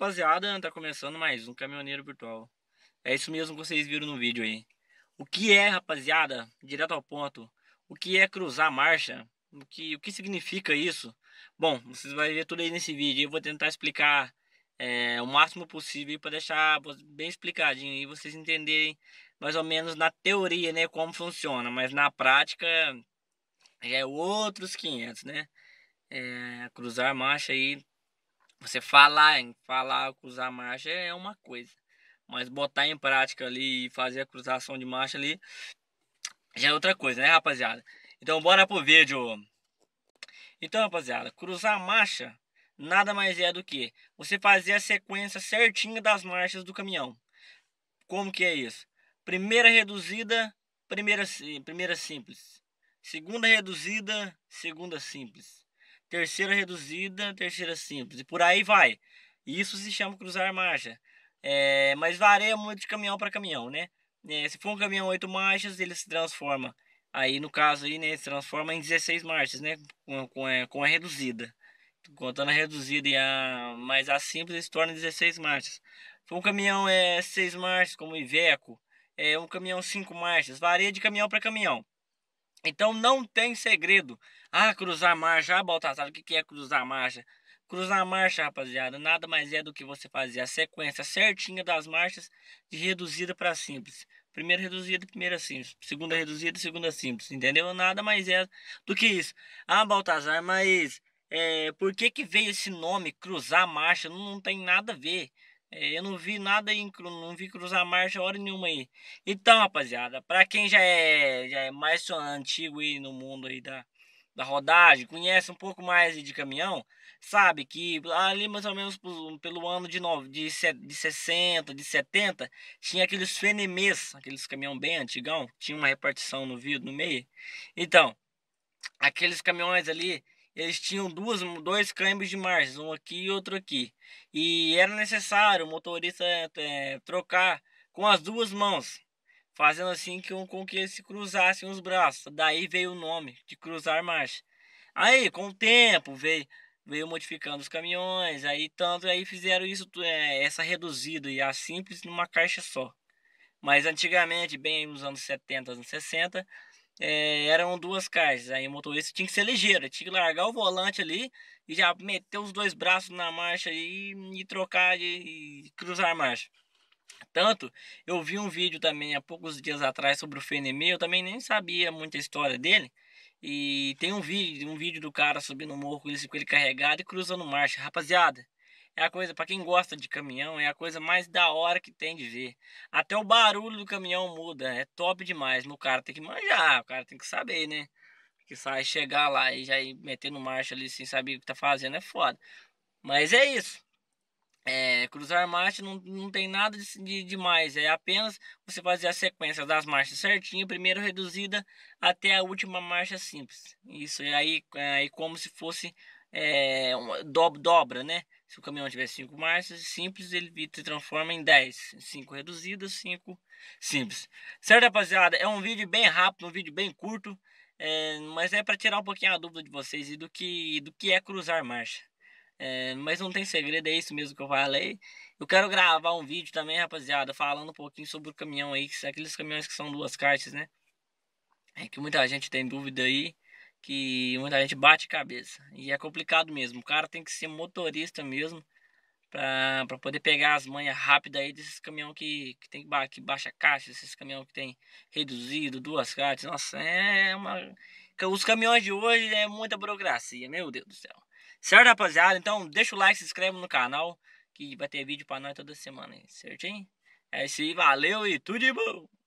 Rapaziada, né, tá começando mais um Caminhoneiro Virtual. É isso mesmo que vocês viram no vídeo aí. O que é, rapaziada, direto ao ponto, o que é cruzar marcha? O que, o que significa isso? Bom, vocês vão ver tudo aí nesse vídeo. Eu vou tentar explicar é, o máximo possível para deixar bem explicadinho e vocês entenderem mais ou menos na teoria, né, como funciona. Mas na prática é outros 500, né? É, cruzar marcha aí você falar, em falar, cruzar marcha é uma coisa. Mas botar em prática ali e fazer a cruzação de marcha ali já é outra coisa, né, rapaziada? Então, bora pro vídeo. Então, rapaziada, cruzar marcha nada mais é do que você fazer a sequência certinha das marchas do caminhão. Como que é isso? Primeira reduzida, primeira, primeira simples. Segunda reduzida, segunda simples terceira reduzida, terceira simples. E por aí vai. Isso se chama cruzar marcha. É, mas varia muito de caminhão para caminhão, né? É, se for um caminhão 8 marchas, ele se transforma. Aí no caso aí, né, se transforma em 16 marchas, né? Com, com, a, é, com a reduzida. Contando a reduzida e a mais a simples, se torna 16 marchas. Se for um caminhão é 6 marchas, como o Iveco, é um caminhão 5 marchas, varia de caminhão para caminhão. Então não tem segredo. Ah, cruzar marcha. Ah, Baltazar, o que é cruzar marcha? Cruzar marcha, rapaziada, nada mais é do que você fazer a sequência certinha das marchas de reduzida para simples. Primeira reduzida, primeira simples. Segunda reduzida, segunda simples. Entendeu? Nada mais é do que isso. Ah, Baltazar, mas é, por que, que veio esse nome, cruzar marcha? Não, não tem nada a ver. É, eu não vi nada aí, não vi cruzar marcha hora nenhuma aí. Então, rapaziada, para quem já é, já é mais antigo aí no mundo aí da, da rodagem, conhece um pouco mais de caminhão, sabe que ali mais ou menos pelo, ano de, nove de, de 60, de 70, tinha aqueles fenemês, aqueles caminhão bem antigão, tinha uma repartição no vidro no meio. Então, aqueles caminhões ali eles tinham duas, dois câmbios de marchas, um aqui e outro aqui. E era necessário o motorista é, trocar com as duas mãos, fazendo assim que, com que eles se cruzassem os braços. Daí veio o nome de cruzar marcha. Aí, com o tempo, veio, veio modificando os caminhões, aí tanto, aí fizeram isso, é, essa reduzida e a simples numa caixa só. Mas antigamente, bem nos anos 70, anos 60, é, eram duas caixas. Aí o motorista tinha que ser ligeiro, tinha que largar o volante ali e já meter os dois braços na marcha e, e trocar e, e cruzar a marcha. Tanto, eu vi um vídeo também há poucos dias atrás sobre o FNM, eu também nem sabia muita história dele. E tem um vídeo, um vídeo do cara subindo o morro com ele, com ele carregado e cruzando marcha. Rapaziada, é a coisa, para quem gosta de caminhão, é a coisa mais da hora que tem de ver. Até o barulho do caminhão muda, é top demais. No o cara tem que manjar, o cara tem que saber, né? Que sai chegar lá e já ir metendo marcha ali sem saber o que tá fazendo é foda. Mas é isso. É, cruzar marcha não, não tem nada de, demais. De é apenas você fazer a sequência das marchas certinho, primeiro reduzida até a última marcha simples. Isso aí, aí como se fosse é, uma, dobra, né? Se o caminhão tiver cinco marchas simples, ele se transforma em 10. 5 reduzidas, 5 simples. Certo, rapaziada? É um vídeo bem rápido, um vídeo bem curto. É, mas é para tirar um pouquinho a dúvida de vocês e do que, do que é cruzar marcha. É, mas não tem segredo, é isso mesmo que eu falei. Eu quero gravar um vídeo também, rapaziada, falando um pouquinho sobre o caminhão aí, que aqueles caminhões que são duas caixas, né? É que muita gente tem dúvida aí que muita gente bate cabeça. E é complicado mesmo. O cara tem que ser motorista mesmo para poder pegar as manhas rápidas aí desses caminhão que, que tem ba que baixa caixa, esses caminhão que tem reduzido, duas caixas. Nossa, é uma. Os caminhões de hoje é muita burocracia, meu Deus do céu. Certo, rapaziada? Então deixa o like, se inscreve no canal que vai ter vídeo para nós toda semana, certinho? É isso aí, valeu e tudo de bom!